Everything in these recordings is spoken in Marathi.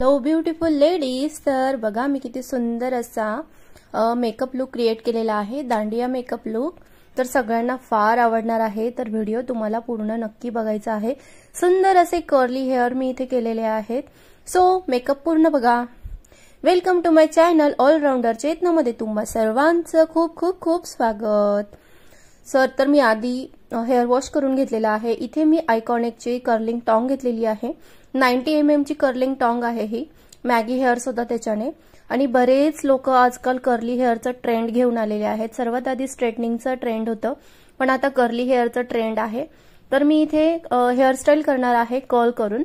हॅलो ब्युटिफुल लेडीज तर बघा मी किती सुंदर असा मेकअप लुक क्रिएट केलेला आहे दांडिया मेकअप लुक तर सगळ्यांना फार आवडणार आहे तर व्हिडिओ तुम्हाला पूर्ण नक्की बघायचा आहे सुंदर असे कर्ली हेअर मी इथे केलेले आहेत सो मेकअप पूर्ण बघा welcome to my channel allrounder चेतनामध्ये तुम्हा सर्वांचं खूप खूप खूप स्वागत सर तर मी आधी हेअर वॉश करून घेतलेला आहे इथे मी आयकॉनिकची कर्लिंग टॉंग घेतलेली आहे नाईन्टी एम एमची कर्लिंग टॉंग आहे ही मॅगी हेअर सुद्धा त्याच्याने आणि बरेच लोक आजकाल कर्ली हेअरचं ट्रेंड घेऊन आलेले आहेत सर्वात आधी स्ट्रेटनिंगचं ट्रेंड होतं पण आता कर्ली हेअरचं ट्रेंड आहे तर मी इथे हेअरस्टाईल करणार आहे कर्ल करून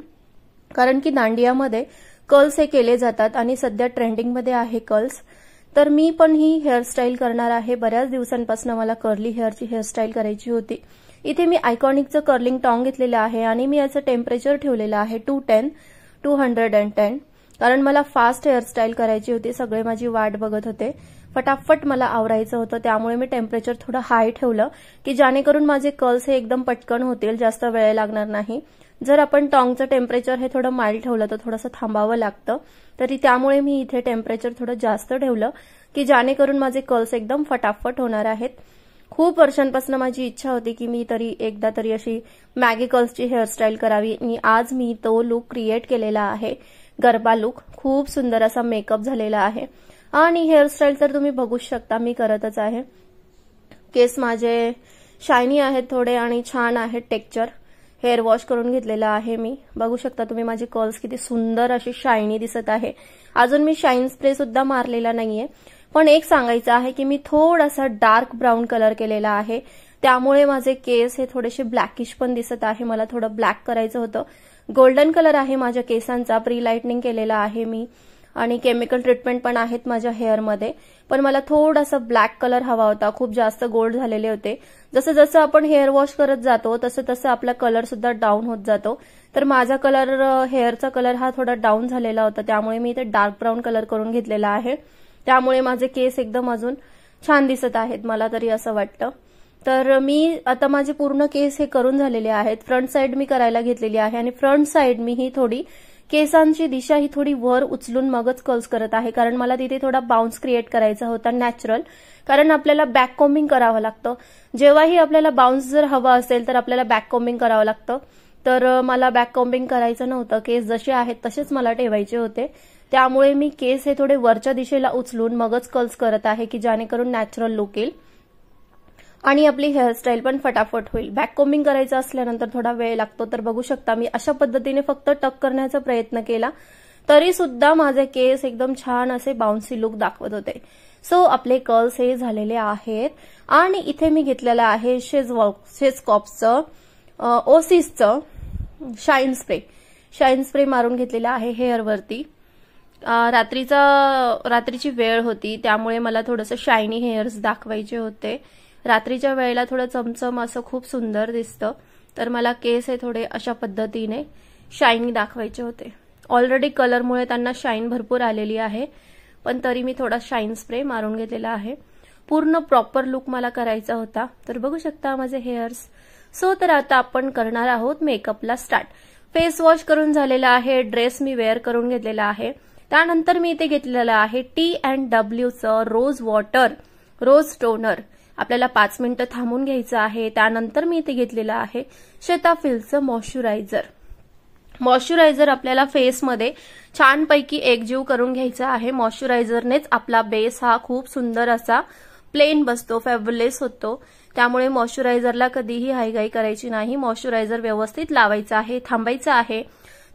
कारण की दांडियामध्ये कर्ल्स हे केले जातात आणि सध्या ट्रेंडिंगमध्ये आहे कर्ल्स तर मी पण ही हेअरस्टाईल करणार आहे बऱ्याच दिवसांपासून मला कर्ली हेअरची हेअरस्टाईल करायची होती इथे मी आयकॉनिकचं कर्लिंग टॉंग घेतलेलं आहे आणि मी याचं टेम्परेचर ठेवलेलं आहे two ten two hundred and ten कारण मला फास्ट हेअरस्टाईल करायची होती सगळे माझी वाट बघत होते फटाफट मला आवरायचं होतं त्यामुळे मी टेम्परेचर थोडं हाय ठेवलं की जेणेकरून माझे कर्ल्स हे एकदम पटकन होतील जास्त वेळ लागणार नाही जर आपण टॉंगचं टेम्परेचर हे थोडं माइल्ड ठेवलं तर थोडंसं थांबावं लागतं तरी त्यामुळे मी इथे टेम्परेचर थोडं जास्त ठेवलं की जेणेकरून माझे कर्ल्स एकदम फटाफट होणार आहेत खूप वर्षांपासून माझी इच्छा होती की मी तरी एकदा तरी अशी मॅगी कर्ल्सची हेअरस्टाईल करावी आणि आज मी तो लुक क्रिएट केलेला आहे गरबा लुक खूप सुंदर असा मेकअप झालेला आहे आणि हेअरस्टाईल तर तुम्ही बघूच शकता मी करतच आहे केस माझे शायनी आहेत थोडे आणि छान आहेत टेक्चर हेअर वॉश करून घेतलेला आहे मी बघू शकता तुम्ही माझे कर्ल्स किती सुंदर अशी शायनी दिसत आहे अजून मी शाईन स्प्रे सुद्धा मारलेला नाहीये पण एक सांगायचं आहे की मी थोडासा डार्क ब्राऊन कलर केलेला आहे त्यामुळे माझे केस हे थोडेसे ब्लॅकिश पण दिसत आहे मला थोडं ब्लॅक करायचं होतं गोल्डन कलर आहे माझ्या केसांचा प्री लाइटनिंग केलेला आहे मी आणि केमिकल ट्रीटमेंट पण आहेत माझ्या हेअरमध्ये पण मला थोडासा ब्लॅक कलर हवा होता खूप जास्त गोल्ड झालेले होते जसं जसं आपण हेअर वॉश करत जातो तसं तसं आपला कलर सुद्धा डाऊन होत जातो तर माझा कलर हेअरचा कलर हा थोडा डाऊन झालेला होता त्यामुळे मी इथे डार्क ब्राऊन कलर करून घेतलेला आहे त्यामुळे माझे केस एकदम अजून छान दिसत आहेत मला तरी असं वाटतं तर मी आता माझे पूर्ण केस हे करून झालेले आहेत फ्रंट साईड मी करायला घेतलेली आहे आणि फ्रंट साईड मी ही थोडी केसांची दिशा ही थोडी वर उचलून मगच कल्स करत आहे कारण मला तिथे थोडा बाउन्स क्रिएट करायचा होता नॅचरल कारण आपल्याला बॅक कॉम्बिंग करावं लागतं जेव्हाही आपल्याला बाउन्स जर हवा असेल तर आपल्याला बॅक कॉम्बिंग करावं लागतं तर मला बॅक कॉम्बिंग करायचं नव्हतं केस जसे आहेत तसेच मला ठेवायचे होते त्यामुळे मी केस हे थोडे वरच्या दिशेला उचलून मगच कल्स करत आहे की जेणेकरून नॅचरल लुक येईल आणि आपली हेअरस्टाईल पण फटाफट होईल बॅक कोम्बिंग करायचं असल्यानंतर थोडा वेळ लागतो तर बघू शकता मी अशा पद्धतीने फक्त टक करण्याचा प्रयत्न केला तरी सुद्धा माझे केस एकदम छान असे बाउन्सी लुक दाखवत होते सो आपले कर्ल्स हे झालेले आहेत आणि इथे मी घेतलेलं आहे शेज शेजकॉपचं ओसिसचं शाईन स्प्रे शाईन स्प्रे मारून घेतलेला आहे हेअरवरती रात्रीचा रात्रीची वेळ होती त्यामुळे मला थोडंसं शायनी हेअर्स दाखवायचे होते रात्रीच्या वेळेला थोडं चमचम असं खूप सुंदर दिसतं तर मला केस हे थोडे अशा पद्धतीने शायनी दाखवायचे होते ऑलरेडी कलरमुळे त्यांना शाईन भरपूर आलेली आहे पण तरी मी थोडा शाईन स्प्रे मारून घेतलेला आहे पूर्ण प्रॉपर लुक मला करायचा होता तर बघू शकता माझे हेअर्स सो तर आता आपण करणार आहोत मेकअपला स्टार्ट फेस वॉश करून झालेला आहे ड्रेस मी वेअर करून घेतलेला आहे त्यानंतर मी इथे घेतलेलं आहे टी अँड डब्ल्यूचं रोज वॉटर रोज टोनर आपल्याला पाच मिनिटं थांबून घ्यायचं आहे त्यानंतर मी इथे घेतलेलं आहे शेताफिलचं मॉइश्चरायझर मॉइश्चरायझर आपल्याला फेसमध्ये छानपैकी एकजीव करून घ्यायचं आहे मॉइश्चरायझरनेच आपला बेस हा खूप सुंदर असा प्लेन बसतो फॅबलेस होतो त्यामुळे मॉइश्चरायझरला कधीही हायगाई करायची नाही मॉइश्चरायझर व्यवस्थित लावायचं आहे थांबायचं आहे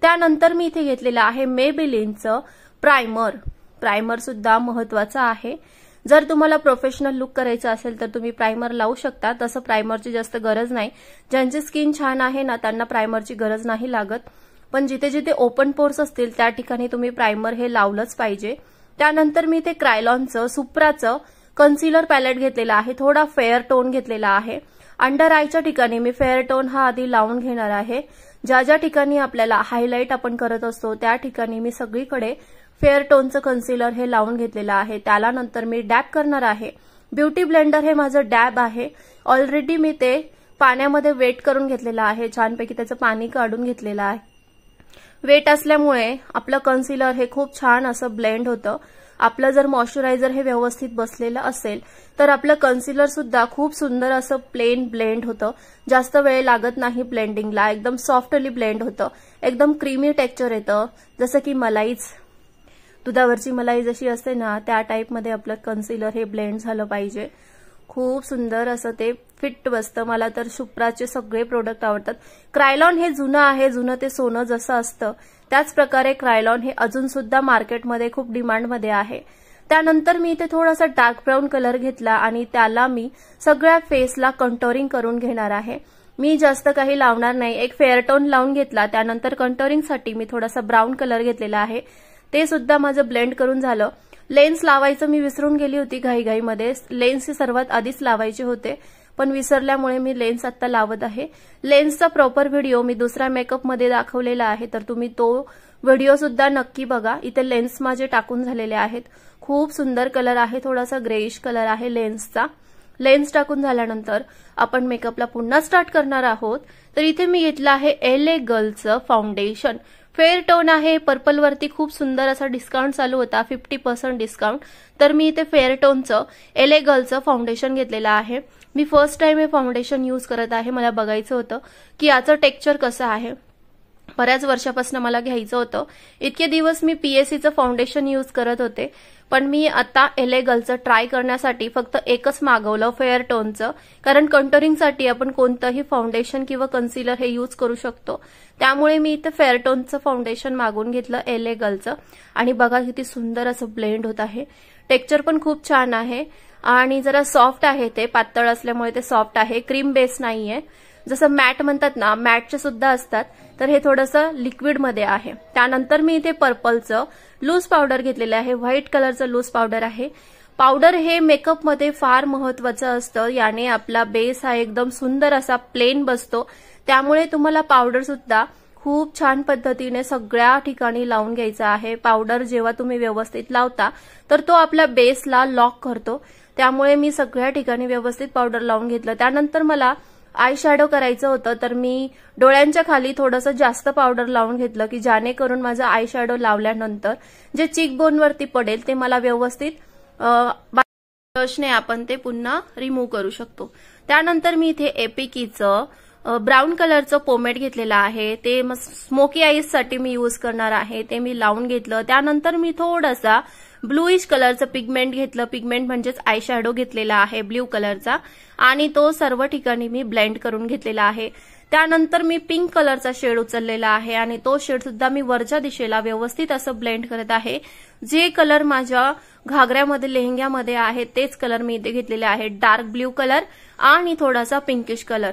त्यानंतर मी इथे घेतलेलं आहे मेबिलिनचं प्रायमर प्रायमरसुद्धा सुद्धा महत्वाचा आहे जर तुम्हाला प्रोफेशनल लुक करायचं असेल तर तुम्ही प्रायमर लावू शकता तसं प्रायमरची जास्त गरज नाही ज्यांची स्किन छान आहे ना त्यांना प्रायमरची गरज नाही लागत पण जिथे जिथे ओपन पोर्स असतील त्या ठिकाणी तुम्ही प्रायमर हे लावलंच पाहिजे त्यानंतर मी इथे क्रायलॉनचं सुप्राचं कन्सिलर पॅलेट घेतलेलं आहे थोडा फेअर टोन घेतलेला आहे अंडर आयच्या ठिकाणी मी फेअर टोन हा आधी लावून घेणार आहे ज्या ज्या ठिकाणी आपल्याला हायलाईट आपण करत असतो त्या ठिकाणी मी सगळीकडे फेअर टोनचं कन्सिलर हे लावून घेतलेलं आहे त्याला नंतर मी डॅप करणार आहे ब्युटी ब्लेंडर हे माझं डॅब आहे ऑलरेडी मी ते पाण्यामध्ये वेट करून घेतलेलं आहे छानपैकी त्याचं पाणी काढून घेतलेलं आहे वेट असल्यामुळे आपलं कन्सिलर हे खूप छान असं ब्लेंड होतं आपलं जर मॉइश्चरायझर हे व्यवस्थित बसलेलं असेल तर आपलं कन्सिलर सुद्धा खूप सुंदर असं प्लेन ब्लेंड होतं जास्त वेळ लागत नाही ब्लेंडिंगला एकदम सॉफ्टली ब्लेंड होतं एकदम क्रीमी टेक्चर येतं जसं की मलाईच दुधावरची मलाई जशी असते ना त्या टाईपमध्ये आपलं कन्सिलर हे ब्लेंड झालं पाहिजे खूप सुंदर असं ते फिट बसतं मला तर शुप्राचे सगळे प्रोडक्ट आवडतात क्रायलॉन हे जुनं आहे जुनं ते सोनं जसं असतं त्याचप्रकारे क्रायलॉन हे अजून सुद्धा मार्केटमध्ये खूप डिमांडमध्ये आहे त्यानंतर मी इथे थोडासा डार्क ब्राऊन कलर घेतला आणि त्याला मी सगळ्या फेसला कंटोरिंग करून घेणार आहे मी जास्त काही लावणार नाही एक फेअर टोन लावून घेतला त्यानंतर कंटोरिंगसाठी मी थोडासा ब्राऊन कलर घेतलेला आहे ते सुद्धा माझं ब्लेंड करून झालं लेन्स लावायचं मी विसरून गेली होती घाईघाईमध्ये लेन्स हे सर्वात आधीच लावायचे होते पण विसरल्यामुळे मी लेन्स आता लावत आहे लेन्सचा प्रॉपर व्हिडिओ मी दुसऱ्या मेकअपमध्ये दाखवलेला आहे तर तुम्ही तो व्हिडिओ सुद्धा नक्की बघा इथे लेन्स माझे टाकून झालेले आहेत खूप सुंदर कलर आहे थोडासा ग्रेइश कलर आहे लेन्सचा लेन्स टाकून झाल्यानंतर आपण मेकअपला पुन्हा स्टार्ट करणार आहोत तर इथे मी घेतलं आहे एल ए गर्लचं फाउंडेशन फेअर टोन आहे पर्पलवरती खूप सुंदर असा डिस्काउंट चालू होता फिफ्टी पर्सेंट डिस्काउंट तर मी इथे फेअर टोनचं गर्लचं फाउंडेशन घेतलेलं आहे मी फर्स्ट टाइम हे फाउंडेशन यूज करत आहे मला बघायचं होतं की याचं टेक्चर कसं आहे बऱ्याच वर्षापासून मला घ्यायचं होतं इतके दिवस मी पीएससीचं फाउंडेशन यूज करत होते पण मी आता एलेगलचं ट्राय करण्यासाठी फक्त एकच मागवलं फेअर टोनचं कारण कंटोरिंगसाठी आपण कोणतंही फाउंडेशन किंवा कन्सिलर हे यूज करू शकतो त्यामुळे मी इथे फेअर टोनचं फाउंडेशन मागून घेतलं एलेगलचं आणि बघा किती सुंदर असं ब्लेंड होत आहे टेक्स्चर पण खूप छान आहे आणि जरा सॉफ्ट आहे ते पातळ असल्यामुळे ते सॉफ्ट आहे क्रीम बेस नाहीये जसं मॅट म्हणतात ना मॅटचे सुद्धा असतात तर हे थोडंसं लिक्विडमध्ये आहे त्यानंतर मी इथे पर्पलचं लूज पावडर घेतलेलं आहे व्हाईट कलरचं लूज पावडर आहे पावडर हे मेकअपमध्ये फार महत्वाचं असतं याने आपला बेस हा एकदम सुंदर असा प्लेन बसतो त्यामुळे तुम्हाला पावडर सुद्धा खूप छान पद्धतीने सगळ्या ठिकाणी लावून घ्यायचा आहे पावडर जेव्हा तुम्ही व्यवस्थित लावता तर तो आपल्या बेसला लॉक करतो त्यामुळे मी सगळ्या ठिकाणी व्यवस्थित पावडर लावून घेतलं त्यानंतर मला आय शॅडो करायचं होतं तर मी डोळ्यांच्या खाली थोडंसं जास्त पावडर लावून घेतलं की करून माझं आय शॅडो लावल्यानंतर जे चिक चिकबोनवरती पडेल ते मला व्यवस्थित ब्रशने आपण ते पुन्हा रिमूव्ह करू शकतो त्यानंतर मी इथे एपिकीचं ब्राऊन कलरचं पोमेट घेतलेलं आहे ते स्मोकी आईससाठी साठी मी यूज करणार आहे ते मी लावून घेतलं त्यानंतर मी थोडासा ब्लूइश कलरचं पिगमेंट घेतलं पिगमेंट म्हणजेच आय शॅडो घेतलेला आहे ब्ल्यू कलरचा आणि तो सर्व ठिकाणी मी ब्लेंड करून घेतलेला आहे त्यानंतर मी पिंक कलरचा शेड उचललेला आहे आणि तो शेड सुद्धा मी वरच्या दिशेला व्यवस्थित असं ब्लेंड करत आहे जे कलर माझ्या घागऱ्यामध्ये लेहंग्यामध्ये आहे तेच कलर मी इथे घेतलेले आहे डार्क ब्ल्यू कलर आणि थोडासा पिंकिश कलर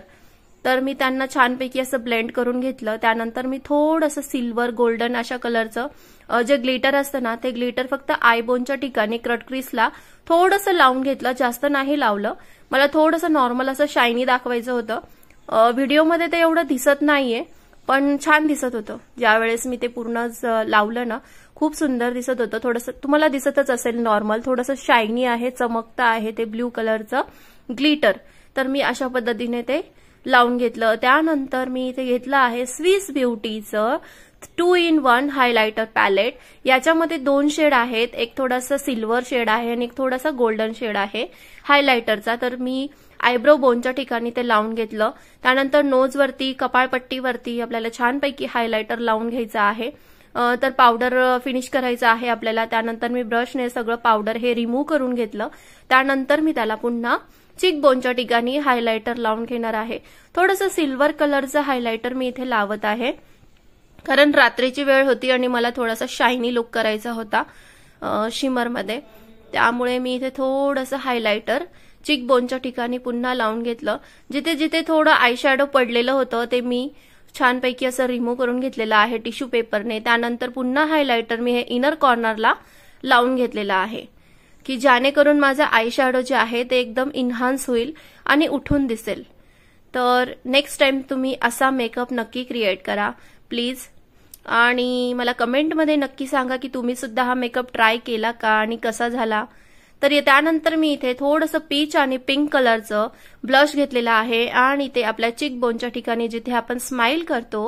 तर मी त्यांना छानपैकी असं ब्लेंड करून घेतलं त्यानंतर मी थोडंसं सिल्वर गोल्डन अशा कलरचं जे ग्लिटर असतं ना ते ग्लिटर फक्त आयबोनच्या ठिकाणी क्रटक्रिसला थोडंसं लावून घेतलं जास्त नाही लावलं मला थोडंसं नॉर्मल असं शायनी दाखवायचं होतं व्हिडिओमध्ये ते एवढं दिसत नाहीये पण छान दिसत होतं ज्यावेळेस मी ते पूर्ण लावलं ना खूप सुंदर दिसत होतं थोडंसं तुम्हाला दिसतच असेल नॉर्मल थोडंसं शायनी आहे चमकता आहे ते ब्ल्यू कलरचं ग्लिटर तर मी अशा पद्धतीने ते लावून घेतलं त्यानंतर मी इथे घेतलं आहे स्विस ब्युटीचं two in one highlighter palette याच्यामध्ये दोन शेड आहेत एक थोडासा सिल्वर शेड आहे आणि एक थोडासा गोल्डन शेड आहे हायलायटरचा तर मी आयब्रो बोनच्या ठिकाणी ते लावून घेतलं त्यानंतर नोजवरती कपाळपट्टीवरती आपल्याला छानपैकी हायलायटर लावून घ्यायचं आहे तर पावडर फिनिश करायचं आहे आपल्याला त्यानंतर मी ब्रशने सगळं पावडर हे रिमूव्ह करून घेतलं त्यानंतर मी त्याला पुन्हा चिक बोनच्या ठिकाणी हायलायटर लावून घेणार आहे थोडस सिल्वर कलरचं हायलायटर मी इथे लावत आहे कारण रात्रीची वेळ होती आणि मला थोडासा शायनी लुक करायचा होता शिमरमध्ये त्यामुळे मी इथे थोडंसं हायलायटर बोनच्या ठिकाणी पुन्हा लावून घेतलं जिथे जिथे थोडं आयशॅडो पडलेलं होतं ते मी छानपैकी असं रिमूव्ह करून घेतलेलं आहे टिश्यू पेपरने त्यानंतर पुन्हा हायलायटर मी हे इनर कॉर्नरला लावून घेतलेला आहे की जेणेकरून माझं आय शॅडो जे आहे ते एकदम इन्हान्स होईल आणि उठून दिसेल तर नेक्स्ट टाइम तुम्ही असा मेकअप नक्की क्रिएट करा प्लीज आणि मला कमेंटमध्ये नक्की सांगा की तुम्ही सुद्धा हा मेकअप ट्राय केला का आणि कसा झाला तर त्यानंतर मी इथे थोडंसं पीच आणि पिंक कलरचं ब्लश घेतलेलं आहे आणि ते आपल्या चिक बोनच्या ठिकाणी जिथे आपण स्माईल करतो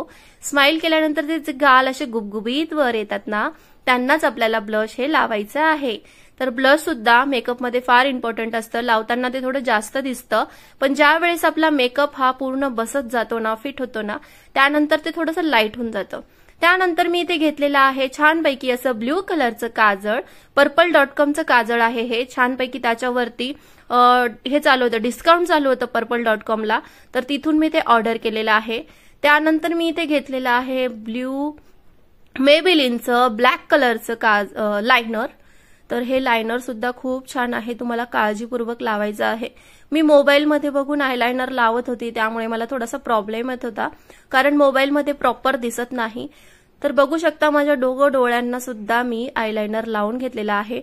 स्माईल केल्यानंतर ते गाल असे गुबगुबीत वर येतात ना त्यांनाच आपल्याला ब्लश हे लावायचं आहे तर ब्लश सुद्धा मेकअपमध्ये फार इम्पॉर्टंट असतं लावताना ते थोडं जास्त दिसतं पण ज्या वेळेस आपला मेकअप हा पूर्ण बसत जातो ना फिट होतो ना त्यानंतर ते थोडंसं लाईट होऊन जातं त्यानंतर मी इथे घेतलेलं आहे छानपैकी असं ब्ल्यू कलरचं काजळ पर्पल डॉट कॉमचं काजळ आहे हे छानपैकी त्याच्यावरती हे चालू होतं डिस्काउंट चालू होतं पर्पल डॉट कॉमला तर तिथून मी ते ऑर्डर केलेलं आहे त्यानंतर मी इथे घेतलेलं आहे ब्ल्यू मेबिलिनचं ब्लॅक कलरचं काज लायनर तर हे लायनर सुद्धा खूप छान आहे तुम्हाला काळजीपूर्वक लावायचं आहे मी मोबाईलमध्ये बघून आयलायनर लावत होती त्यामुळे मला थोडासा प्रॉब्लेम येत होता कारण मोबाईलमध्ये प्रॉपर दिसत नाही तर बघू शकता माझ्या डोगं डोळ्यांना सुद्धा मी आयलायनर लावून घेतलेला आहे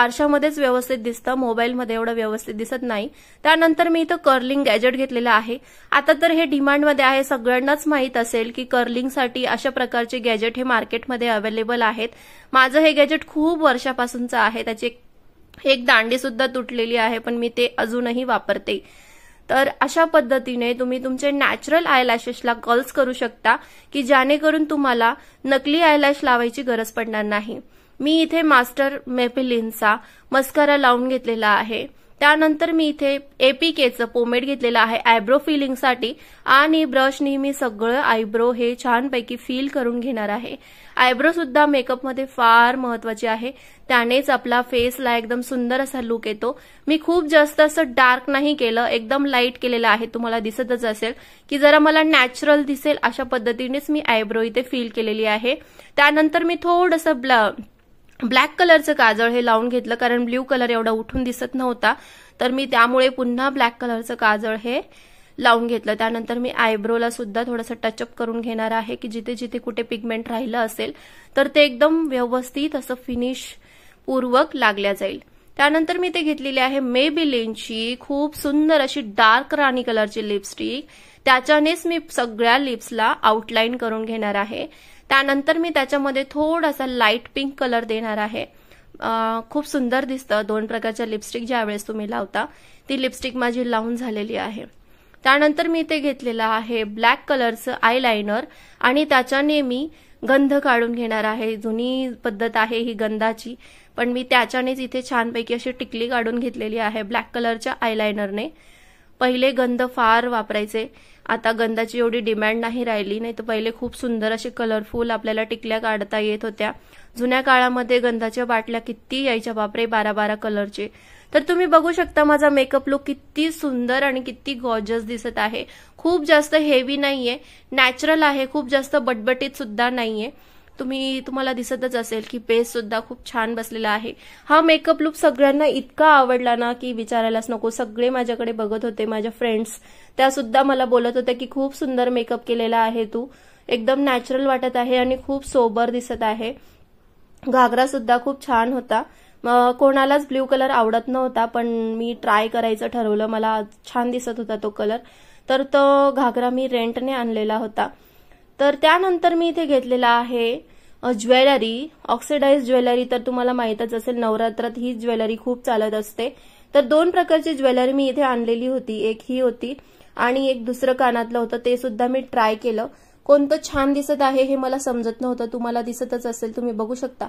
आरशामध्येच व्यवस्थित दिसतं मोबाईलमध्ये एवढं व्यवस्थित दिसत नाही त्यानंतर मी इथं कर्लिंग गॅजेट घेतलेलं आहे आता तर हे डिमांडमध्ये आहे सगळ्यांनाच माहीत असेल की कर्लिंगसाठी अशा प्रकारचे गॅजेट हे मार्केटमध्ये अवेलेबल आहेत माझं हे गॅजेट खूप वर्षापासूनचं आहे त्याची एक दांडी सुद्धा तुटलेली आहे पण मी ते अजूनही वापरते तर अशा पद्धतीने तुम्ही तुमचे नॅचरल आयलॅशेसला कॉल्स करू शकता की करून तुम्हाला नकली आयलॅश लावायची गरज पडणार नाही मी इथे मास्टर मेफिलिनचा मस्कारा लावून घेतलेला आहे त्यानंतर मी इथे एपीकेचं पोमेट घेतलेलं आहे आयब्रो फिलिंगसाठी आणि ब्रश मी सगळं आयब्रो हे छानपैकी फील करून घेणार आहे आयब्रो सुद्धा मेकअपमध्ये फार महत्वाचे आहे त्यानेच आपला फेसला एकदम सुंदर असा लुक येतो मी खूप जास्त असं डार्क नाही केलं एकदम लाईट केलेलं आहे तुम्हाला दिसतच असेल की जरा मला नॅचरल दिसेल अशा पद्धतीनेच मी आयब्रो इथे फील केलेली आहे त्यानंतर मी थोडंसं ब्ल ब्लॅक कलरचं काजळ हे लावून घेतलं कारण ब्ल्यू कलर एवढा उठून दिसत नव्हता तर मी त्यामुळे पुन्हा ब्लॅक कलरचं काजळ हे लावून घेतलं त्यानंतर मी आयब्रोला सुद्धा थोडंसं टचअप करून घेणार आहे की जिथे जिथे कुठे पिगमेंट राहिलं असेल तर ते एकदम व्यवस्थित असं फिनिश पूर्वक लागल्या जाईल त्यानंतर मी ते घेतलेली आहे मे बिलिनची खूप सुंदर अशी डार्क राणी कलरची लिपस्टिक त्याच्यानेच मी सगळ्या लिप्सला आउटलाईन करून घेणार आहे त्यानंतर मी त्याच्यामध्ये थोडासा लाईट पिंक कलर देणार आहे खूप सुंदर दिसतं दोन प्रकारच्या लिपस्टिक वेळेस तुम्ही लावता ती लिपस्टिक माझी लावून झालेली आहे त्यानंतर मी ते घेतलेलं आहे ब्लॅक कलरचं आयलायनर आणि त्याच्याने मी गंध काढून घेणार आहे जुनी पद्धत आहे ही गंधाची पण मी त्याच्यानेच इथे छानपैकी अशी टिकली काढून घेतलेली आहे ब्लॅक कलरच्या आयलायनरने पहिले गंध फार वापरायचे आता गंधाची एवढी डिमांड नाही राहिली नाही तर पहिले खूप सुंदर अशी कलरफुल आपल्याला टिकल्या काढता येत होत्या जुन्या काळामध्ये गंधाच्या बाटल्या किती यायच्या बापरे बारा बारा कलरचे तर तुम्ही बघू शकता माझा मेकअप लुक किती सुंदर आणि किती गॉजस दिसत आहे खूप जास्त हेवी नाहीये नॅचरल आहे खूप जास्त बटबटीत सुद्धा नाहीये तुम्ही तुम्हाला दिसतच असेल की बेस सुद्धा खूप छान बसलेला आहे हा मेकअप लुक सगळ्यांना इतका आवडला ना की विचारायलाच नको सगळे माझ्याकडे बघत होते माझ्या फ्रेंड्स त्या सुद्धा मला बोलत होत्या की खूप सुंदर मेकअप केलेला आहे तू एकदम नॅचरल वाटत आहे आणि खूप सोबर दिसत आहे घागरा सुद्धा खूप छान होता कोणालाच ब्ल्यू कलर आवडत नव्हता पण मी ट्राय करायचं ठरवलं मला छान दिसत होता तो कलर तर तो घागरा मी रेंटने आणलेला होता तर त्यानंतर मी इथे घेतलेला आहे ज्वेलरी ऑक्सिडाइज ज्वेलरी तर तुम्हाला माहीतच असेल नवरात्रात ही ज्वेलरी खूप चालत असते तर दोन प्रकारची ज्वेलरी मी इथे आणलेली होती एक ही होती आणि एक दुसरं कानातलं होतं ते सुद्धा मी ट्राय केलं कोणतं छान दिसत आहे हे मला समजत नव्हतं तुम्हाला दिसतच असेल तुम्ही बघू शकता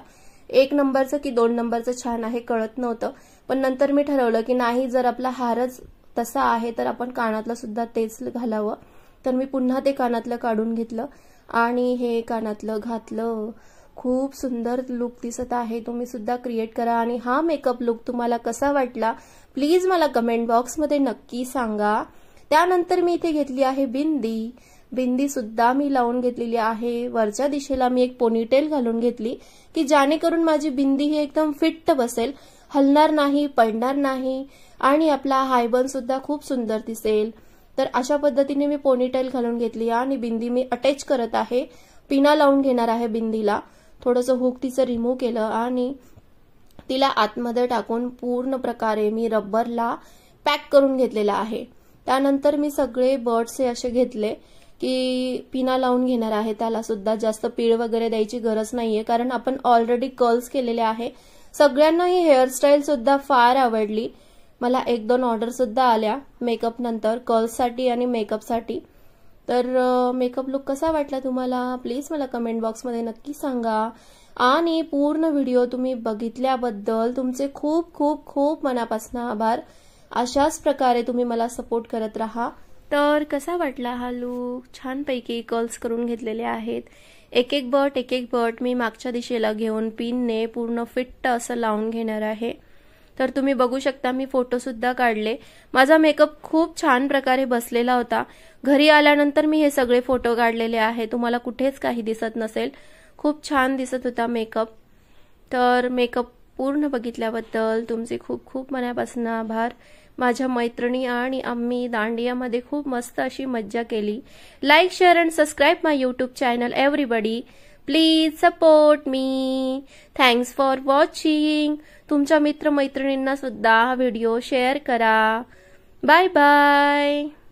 एक नंबरचं की दोन नंबरचं छान आहे कळत नव्हतं पण नंतर मी ठरवलं की नाही जर आपला हारच तसा आहे तर आपण कानातला सुद्धा तेच घालावं तर मी पुन्हा ते कानातलं काढून घेतलं आणि हे कानातलं घातलं खूप सुंदर लुक दिसत आहे तुम्ही सुद्धा क्रिएट करा आणि हा मेकअप लुक तुम्हाला कसा वाटला प्लीज मला कमेंट बॉक्समध्ये नक्की सांगा त्यानंतर मी इथे घेतली आहे बिंदी बिंदी सुद्धा मी लावून घेतलेली आहे वरच्या दिशेला मी एक पोनीटेल घालून घेतली की करून माझी बिंदी ही एकदम फिट्ट बसेल हलणार नाही पडणार नाही आणि आपला हायबन सुद्धा खूप सुंदर दिसेल तर अशा पद्धतीने मी पोनीटेल घालून घेतली आहे आणि बिंदी मी अटॅच करत आहे पिना लावून घेणार आहे बिंदीला थोडंसं हुक तिचं रिमूव्ह केलं आणि तिला आतमध्ये टाकून पूर्ण प्रकारे मी रबरला पॅक करून घेतलेला आहे त्यानंतर मी सगळे बर्ड्स हे असे घेतले की पिना लावून घेणार आहे त्याला सुद्धा जास्त पीळ वगैरे द्यायची गरज नाहीये कारण आपण ऑलरेडी कर्ल्स केलेले आहे सगळ्यांना ही हेअरस्टाईल सुद्धा फार आवडली मला एक दोन ऑर्डरसुद्धा आल्या मेकअपनंतर कर्ल्ससाठी आणि मेकअपसाठी तर मेकअप लुक कसा वाटला तुम्हाला प्लीज मला कमेंट बॉक्समध्ये नक्की सांगा आणि पूर्ण व्हिडिओ तुम्ही बघितल्याबद्दल तुमचे खूप खूप खूप मनापासून आभार अशाच प्रकारे तुम्ही मला सपोर्ट करत राहा तर कसा वाटला हा लूक छानपैकी कर्ल्स करून घेतलेले आहेत एक एक बट एक एक बट मी मागच्या दिशेला घेऊन पिनने पूर्ण फिट्ट असं लावून घेणार आहे तर तुम्ही बघू शकता मी फोटोसुद्धा काढले माझा मेकअप खूप छान प्रकारे बसलेला होता घरी आल्यानंतर मी हे सगळे फोटो काढलेले आहे तुम्हाला कुठेच काही दिसत नसेल खूप छान दिसत होता मेकअप तर मेकअप पूर्ण बघितल्याबद्दल तुमचे खूप खूप मनापासून आभार माझ्या मैत्रिणी आणि आम्ही दांडियामध्ये खूप मस्त अशी मज्जा केली like share and subscribe my YouTube channel everybody please support me thanks for watching तुमच्या मित्रमैत्रिणींना सुद्धा हा व्हिडिओ शेअर करा बाय बाय